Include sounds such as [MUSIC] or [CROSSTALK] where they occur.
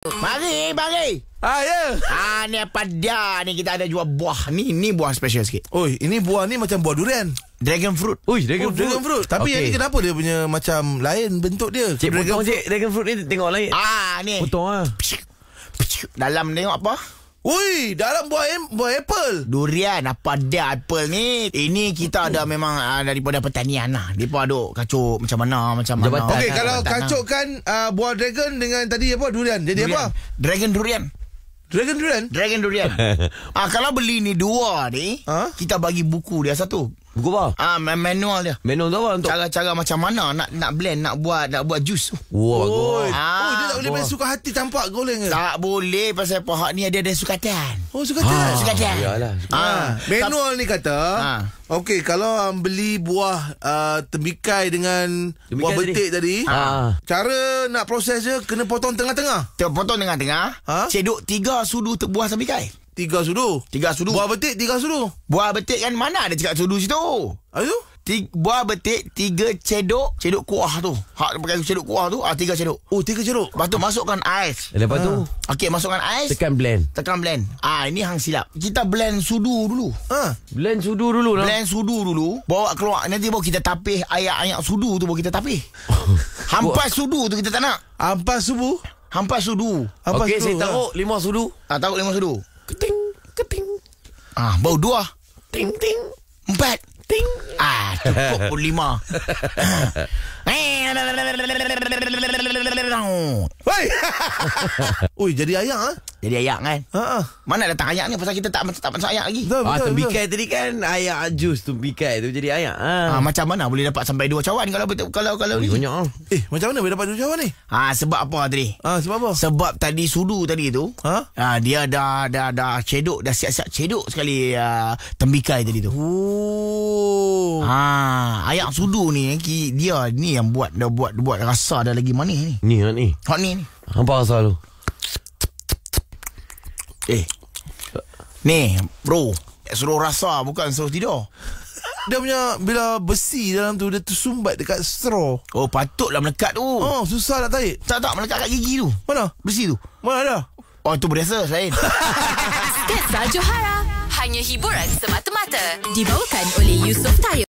Mari, mari. Ah, ya. Ah, ni apa dia? Ni kita ada jual buah. Ni, ni buah special sikit. Oi, ini buah ni macam buah durian. Dragon fruit. Ui, dragon, oh, fruit. dragon fruit. Tapi okay. yang ni kenapa dia punya macam lain bentuk dia? Cik, dragon potong fruit. cik. Dragon fruit ni tengok lain. Ah, ni. Potong lah. Dalam tengok apa? Ui, dalam buah, em, buah apple. Durian, apa dia apple ni? Ini kita ada memang uh, daripada pertanian lah. Dia pun ada kacuk macam mana, macam mana. Okey, okay, kalau lah. kacukkan uh, buah dragon dengan tadi apa? Durian. Jadi durian. apa? Dragon durian. Dragon durian? Dragon durian. [LAUGHS] ah, kalau beli ni dua ni, huh? Ha? kita bagi buku dia satu. Buku bar. Ah ha, manual dia. Manual tu untuk cara-cara macam mana nak nak blend, nak buat nak buat jus. Wah. Oh, oh, ah, oh, dia tak ah. boleh main suka hati tampak goreng ke? Tak boleh pasal pahak ni ada ada sukatan. Oh, sukatan. Ha. Sukatan. Iyalah. Ah, ha. manual ni kata. Ha. Okey, kalau um, beli buah uh, temikai dengan temikai buah betik tadi. tadi ha. Cara nak proses je, kena potong tengah-tengah. Potong tengah-tengah. Ha? Cedok tiga sudu buah tembikai. Tiga sudu. Tiga sudu. Buah betik tiga sudu. Buah betik kan mana ada cakap sudu situ. Ayo. Ah, buah betik tiga cedok cedok kuah tu hak pakai cedok kuah tu ah tiga cedok oh tiga cedok lepas tu masukkan ais lepas ha. tu ah. okey masukkan ais tekan blend tekan blend ah ini hang silap kita blend sudu dulu ha blend sudu dulu lah blend sudu dulu bawa keluar nanti bawa kita tapih ayak-ayak sudu tu bawa kita tapih [LAUGHS] hampas sudu tu kita tak nak hampas sudu Hampas sudu. Hampas okay, sudu. Okey, saya taruh ha? lima sudu. Ah, ha, taruh lima sudu. Ah, Keting, keting. Ah, bau dua. Ting, ting. Empat. Ting. Ah, cukup pun lima. Hei. [LAUGHS] Ui, jadi ayah. Ha? Jadi ayak kan? Ha. Uh-uh. Mana datang ayak ni pasal kita tak tak masuk ayak lagi. Betul, ah, betul, tumbikai betul. tadi kan ayak jus tembikai tu jadi ayak. Ha. Ah. macam mana boleh dapat sampai dua cawan kalau kalau kalau, kalau ni? Banyak ah. Eh, macam mana boleh dapat dua cawan ni? Ha, ah, sebab apa tadi? Ha, ah, sebab apa? Sebab tadi sudu tadi tu. Ha? Huh? Ah, dia dah dah dah cedok dah siap-siap cedok sekali uh, ah, tumbikai tadi tu. Oh. Ha, ah, ayak sudu ni eh, dia ni yang buat dah buat buat rasa dah lagi manis ni. Ni ha, ni. Hot ni ni. Apa rasa tu? Eh. Ni, bro. Suruh rasa bukan suruh tidur. Dia punya bila besi dalam tu dia tersumbat dekat straw. Oh, patutlah melekat tu. Oh, susah nak tarik. Tak tak melekat kat gigi tu. Mana? Besi tu. Mana ada? Oh, itu berasa lain. [LAUGHS] Sketsa Johara. Hanya hiburan semata-mata. Dibawakan oleh Yusof Tayo.